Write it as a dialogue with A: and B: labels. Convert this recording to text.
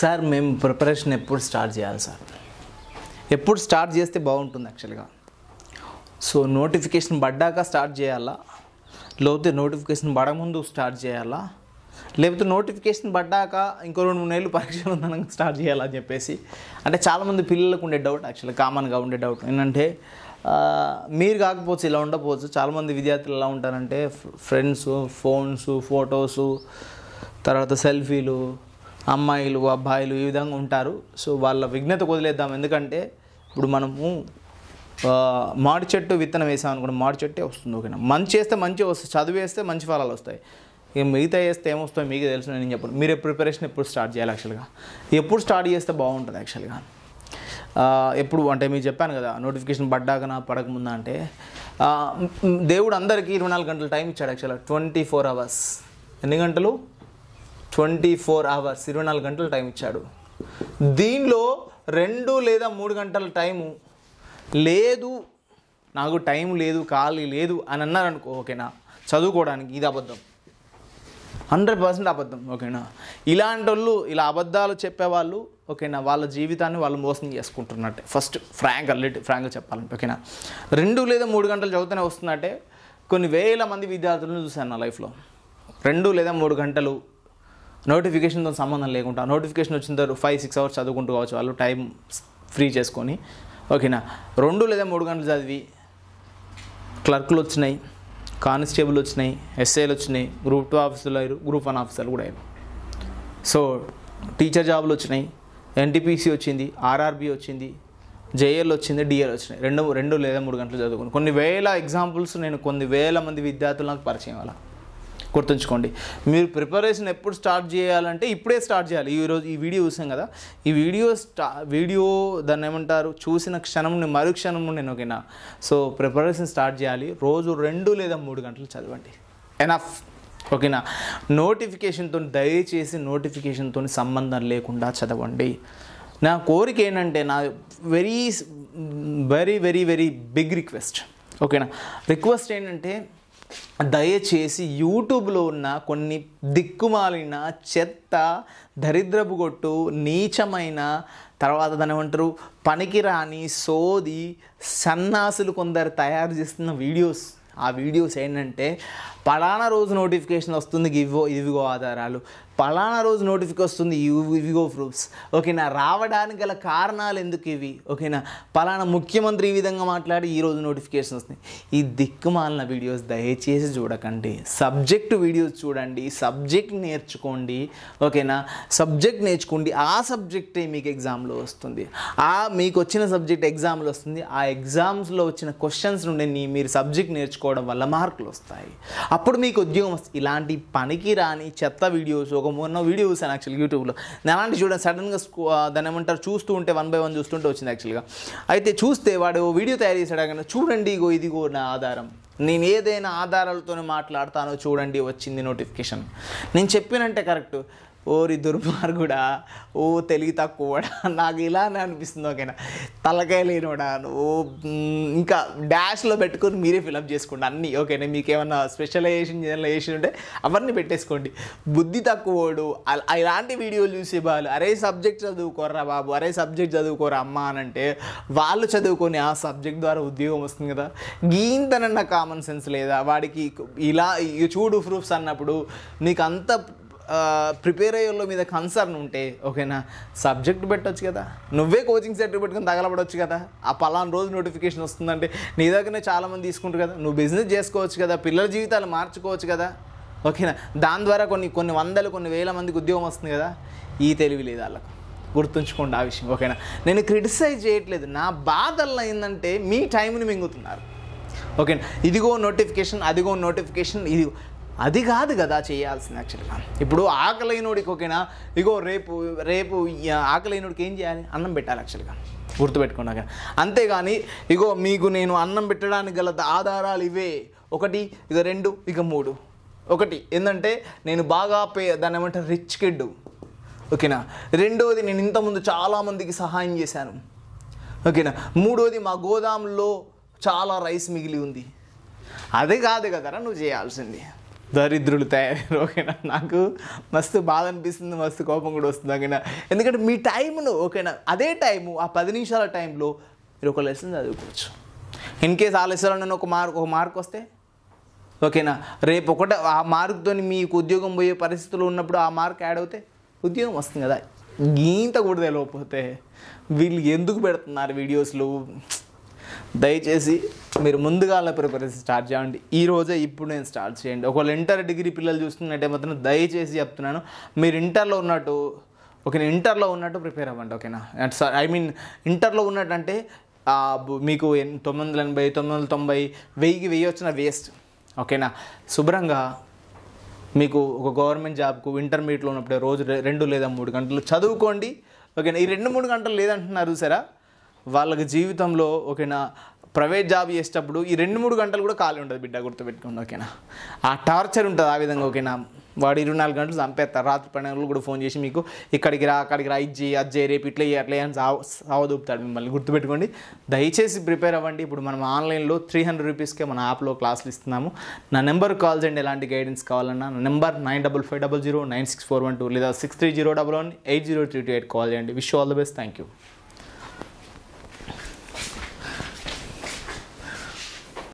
A: sir మేము preparation ఎప్పుడు start చేయాలి సార్ ఎప్పుడు స్టార్ట్ చేస్తే బాగుంటుంది యాక్చువల్గా సో నోటిఫికేషన్ పడ్డాక స్టార్ట్ చేయాలా లేకపోతే నోటిఫికేషన్ పడముందు స్టార్ట్ చేయాలా లేకపోతే నోటిఫికేషన్ పడ్డాక ఇంకో రెండు మూడు నెలలు పరీక్షలు ఉందనక స్టార్ట్ చేయాలని చెప్పేసి అంటే చాలామంది పిల్లలకు ఉండే డౌట్ యాక్చువల్లీ కామన్గా ఉండే డౌట్ ఏంటంటే మీరు కాకపోవచ్చు ఇలా ఉండకపోవచ్చు చాలామంది విద్యార్థులు ఎలా ఉంటారంటే ఫ్రెండ్స్ ఫోన్స్ ఫొటోసు తర్వాత సెల్ఫీలు అమ్మాయిలు అబ్బాయిలు ఈ విధంగా ఉంటారు సో వాళ్ళ విఘ్నత వదిలేద్దాం ఎందుకంటే ఇప్పుడు మనము మాడి చెట్టు విత్తనం వేసాం అనుకోండి మాడి చెట్టే వస్తుంది ఓకేనా మంచి చేస్తే మంచి వస్తుంది చదువు వేస్తే మంచి ఫలాలు వస్తాయి ఇక మిగతా వేస్తే ఏమొస్తాయి మీకు తెలుసు నేను చెప్పను మీరు ప్రిపరేషన్ ఎప్పుడు స్టార్ట్ చేయాలి యాక్చువల్గా ఎప్పుడు స్టార్ట్ చేస్తే బాగుంటుంది యాక్చువల్గా ఎప్పుడు అంటే మీకు చెప్పాను కదా నోటిఫికేషన్ నా పడకముందా అంటే దేవుడు అందరికీ ఇరవై నాలుగు గంటల టైం ఇచ్చాడు యాక్చువల్గా ట్వంటీ ఫోర్ అవర్స్ ఎన్ని గంటలు ట్వంటీ ఫోర్ అవర్స్ ఇరవై నాలుగు గంటలు టైం ఇచ్చాడు దీనిలో రెండు లేదా మూడు గంటల టైము లేదు నాకు టైం లేదు ఖాళీ లేదు అని అన్నారనుకో ఓకేనా చదువుకోవడానికి ఇది అబద్ధం హండ్రెడ్ పర్సెంట్ అబద్ధం ఓకేనా ఇలాంటి వాళ్ళు ఇలా అబద్ధాలు చెప్పేవాళ్ళు ఓకేనా వాళ్ళ జీవితాన్ని వాళ్ళు మోసం చేసుకుంటున్నట్టే ఫస్ట్ ఫ్రాంక్ అల్లెట్ ఫ్రాంక్ చెప్పాలంటే ఓకేనా రెండు లేదా మూడు గంటలు చదువుతూనే వస్తుందంటే కొన్ని వేల మంది విద్యార్థులను చూశాను నా లైఫ్లో రెండు లేదా మూడు గంటలు నోటిఫికేషన్తో సంబంధం లేకుండా నోటిఫికేషన్ వచ్చిన తర్వాత ఫైవ్ సిక్స్ అవర్స్ చదువుకుంటూ కావచ్చు వాళ్ళు టైం ఫ్రీ చేసుకొని ఓకేనా రెండు లేదా మూడు గంటలు చదివి క్లర్కులు వచ్చినాయి కానిస్టేబుల్ వచ్చినాయి ఎస్ఏలు వచ్చినాయి గ్రూప్ టూ ఆఫీసులు అయ్యారు గ్రూప్ వన్ ఆఫీసర్లు కూడా అయ్యారు సో టీచర్ జాబులు వచ్చినాయి ఎన్టీపీసీ వచ్చింది ఆర్ఆర్బి వచ్చింది జేఎల్ వచ్చింది డిఎల్ వచ్చినాయి రెండు రెండు లేదా మూడు గంటలు చదువుకుని కొన్ని వేల ఎగ్జాంపుల్స్ నేను కొన్ని వేల మంది విద్యార్థులకు పరిచయం అలా గుర్తుంచుకోండి మీరు ప్రిపరేషన్ ఎప్పుడు స్టార్ట్ చేయాలంటే ఇప్పుడే స్టార్ట్ చేయాలి ఈరోజు ఈ వీడియో చూసాం కదా ఈ వీడియో స్టా వీడియో దాన్ని ఏమంటారు చూసిన క్షణం మరు క్షణం నేను ఓకేనా సో ప్రిపరేషన్ స్టార్ట్ చేయాలి రోజు రెండు లేదా మూడు గంటలు చదవండి ఎనఫ్ ఓకేనా నోటిఫికేషన్తో దయచేసి నోటిఫికేషన్తో సంబంధం లేకుండా చదవండి నా కోరిక ఏంటంటే నా very very very very big request ఓకేనా రిక్వెస్ట్ ఏంటంటే దయచేసి యూట్యూబ్లో ఉన్న కొన్ని దిక్కుమాలిన చెత్త దరిద్రపు కొట్టు నీచమైన తర్వాత దాని ఏమంటారు పనికిరాని సోది సన్నాసులు కొందరు తయారు చేస్తున్న వీడియోస్ ఆ వీడియోస్ ఏంటంటే పలానా రోజు నోటిఫికేషన్ వస్తుంది ఇవ్వో ఇదిగో ఆధారాలు పలానా రోజు నోటిఫిక్ వస్తుంది ఇవిగో ప్రూఫ్స్ ఓకేనా రావడానికి గల కారణాలు ఎందుకు ఇవి ఓకేనా పలానా ముఖ్యమంత్రి ఈ విధంగా మాట్లాడి ఈరోజు నోటిఫికేషన్ వస్తుంది ఈ దిక్కుమాలిన వీడియోస్ దయచేసి చూడకండి సబ్జెక్ట్ వీడియోస్ చూడండి సబ్జెక్ట్ నేర్చుకోండి ఓకేనా సబ్జెక్ట్ నేర్చుకోండి ఆ సబ్జెక్టే మీకు ఎగ్జామ్లో వస్తుంది ఆ మీకు వచ్చిన సబ్జెక్ట్ ఎగ్జామ్లో వస్తుంది ఆ ఎగ్జామ్స్లో వచ్చిన క్వశ్చన్స్ నుండి మీరు సబ్జెక్ట్ నేర్చుకోవడం వల్ల మార్కులు వస్తాయి అప్పుడు మీకు ఉద్యోగం ఇలాంటి పనికి రాని చెత్త వీడియోస్ ఒక మొన్న వీడియో చూశాను యాక్చువల్గా యూట్యూబ్లో నేను అలాంటి చూడండి సడన్గా దాని ఏమంటారు చూస్తూ ఉంటే వన్ బై వన్ చూస్తుంటే వచ్చింది యాక్చువల్గా అయితే చూస్తే వాడు వీడియో తయారు చేశాడు కానీ చూడండి ఇగో ఇదిగో నా ఆధారం నేను ఏదైనా ఆధారాలతోనే మాట్లాడతానో చూడండి వచ్చింది నోటిఫికేషన్ నేను చెప్పినంటే కరెక్ట్ ఓరి దుర్మార్గుడా ఓ తెలివి తక్కువడా నాకు ఇలానే అనిపిస్తుంది ఓకేనా తలకాయ లేనోడా ఓ ఇంకా డాష్లో పెట్టుకొని మీరే ఫిలప్ చేసుకోండి అన్నీ ఓకేనా మీకు ఏమన్నా స్పెషలైజేషన్ జనరలైజేషన్ ఉంటే అవన్నీ పెట్టేసుకోండి బుద్ధి తక్కువోడు ఇలాంటి వీడియోలు చూసే వాళ్ళు అరే సబ్జెక్ట్ చదువుకోరా బాబు అరే సబ్జెక్ట్ చదువుకోరా అమ్మ అని అంటే వాళ్ళు చదువుకొని ఆ సబ్జెక్ట్ ద్వారా ఉద్యోగం వస్తుంది కదా గీంతనన్న కామన్ సెన్స్ లేదా వాడికి ఇలా చూడు ప్రూఫ్స్ అన్నప్పుడు నీకు అంత ప్రిపేర్ అయ్యే వాళ్ళ మీద కన్సర్న్ ఉంటే ఓకేనా సబ్జెక్ట్ పెట్టచ్చు కదా నువ్వే కోచింగ్ సెంటర్ పెట్టుకుని తగలబడవచ్చు కదా ఆ పలానా రోజు నోటిఫికేషన్ వస్తుందంటే నీ దగ్గరనే చాలామంది తీసుకుంటారు కదా నువ్వు బిజినెస్ చేసుకోవచ్చు కదా పిల్లల జీవితాలు మార్చుకోవచ్చు కదా ఓకేనా దాని ద్వారా కొన్ని కొన్ని వందలు కొన్ని వేల మందికి ఉద్యోగం వస్తుంది కదా ఈ తెలివి లేదు వాళ్ళకు గుర్తుంచుకోండి ఆ విషయం ఓకేనా నేను క్రిటిసైజ్ చేయట్లేదు నా బాధల్లో ఏంటంటే మీ టైంని మింగుతున్నారు ఓకేనా ఇదిగో నోటిఫికేషన్ అదిగో నోటిఫికేషన్ ఇది అది కాదు కదా చేయాల్సింది యాక్చువల్గా ఇప్పుడు ఆకలైనోడికి ఒకేనా ఇగో రేపు రేపు ఆకలైనోడికి ఏం చేయాలి అన్నం పెట్టాలి యాక్చువల్గా గుర్తుపెట్టుకున్నాక అంతేగాని ఇగో మీకు నేను అన్నం పెట్టడానికి గల ఆధారాలు ఇవే ఒకటి ఇక రెండు ఇక మూడు ఒకటి ఏంటంటే నేను బాగా పే దాని ఏమంటారు రిచ్ కిడ్ ఓకేనా రెండోది నేను ఇంతకుముందు చాలామందికి సహాయం చేశాను ఓకేనా మూడోది మా గోదాంలో చాలా రైస్ మిగిలి ఉంది అదే కాదు కదరా నువ్వు చేయాల్సింది దరిద్రులు తయారు ఓకేనా నాకు మస్తు బాధ అనిపిస్తుంది మస్తు కోపం కూడా వస్తుంది ఓకేనా ఎందుకంటే మీ టైంను ఓకేనా అదే టైము ఆ పది నిమిషాల టైంలో మీరు ఒక లెసన్ చదువుకోవచ్చు ఇన్ కేస్ ఆ లెసన్ ఒక మార్క్ ఒక మార్క్ వస్తే ఓకేనా రేపు ఒకటే ఆ మార్క్తో మీకు ఉద్యోగం పోయే పరిస్థితులు ఉన్నప్పుడు ఆ మార్క్ యాడ్ అవుతే ఉద్యోగం వస్తుంది కదా గీంత కూడా తెలియకపోతే వీళ్ళు ఎందుకు పెడుతున్నారు వీడియోస్లు దయచేసి మీరు ముందుగాల ప్రిపరేషన్ స్టార్ట్ చేయండి ఈ రోజే ఇప్పుడు నేను స్టార్ట్ చేయండి ఒకవేళ ఇంటర్ డిగ్రీ పిల్లలు చూస్తున్నట్టే మాత్రం దయచేసి చెప్తున్నాను మీరు ఇంటర్లో ఉన్నట్టు ఓకేనా ఇంటర్లో ఉన్నట్టు ప్రిపేర్ అవ్వండి ఓకేనా ఐ మీన్ ఇంటర్లో ఉన్నట్టు అంటే మీకు తొమ్మిది వందల ఎనభై తొమ్మిది వందల తొంభై వెయ్యికి వెయ్యి వచ్చిన వేస్ట్ ఓకేనా శుభ్రంగా మీకు ఒక గవర్నమెంట్ జాబ్కు ఇంటర్మీడియట్లో ఉన్నప్పుడే రోజు రెండు లేదా మూడు గంటలు చదువుకోండి ఓకేనా ఈ రెండు మూడు గంటలు లేదంటున్నారు సరే వాళ్ళకి జీవితంలో ఓకేనా ప్రైవేట్ జాబ్ చేసేటప్పుడు ఈ రెండు మూడు గంటలు కూడా ఖాళీ ఉండదు బిడ్డ గుర్తుపెట్టుకోండి ఓకేనా ఆ టార్చర్ ఉంటుంది ఆ విధంగా ఓకేనా వాడు ఇరవై నాలుగు గంటలు చంపేస్తారు రాత్రి పన్నెండు కూడా ఫోన్ చేసి మీకు ఇక్కడికి రా అక్కడికి రా ఇచ్చి అది చేయి రేపు ఇట్లా అట్లా అని సావదూపుతాడు మిమ్మల్ని గుర్తుపెట్టుకోండి దయచేసి ప్రిపేర్ అవ్వండి ఇప్పుడు మనం ఆన్లైన్లో త్రీ హండ్రెడ్ రూపీస్కే మన యాప్లో క్లాసులు ఇస్తున్నాము నా నెంబర్ కాల్ చేయండి ఎలాంటి గైడెన్స్ కావాలన్నా నా number nine double five double zero nine six four one two లేదా six three zero double one eight zero three two eight call చేయండి wish all the best thank you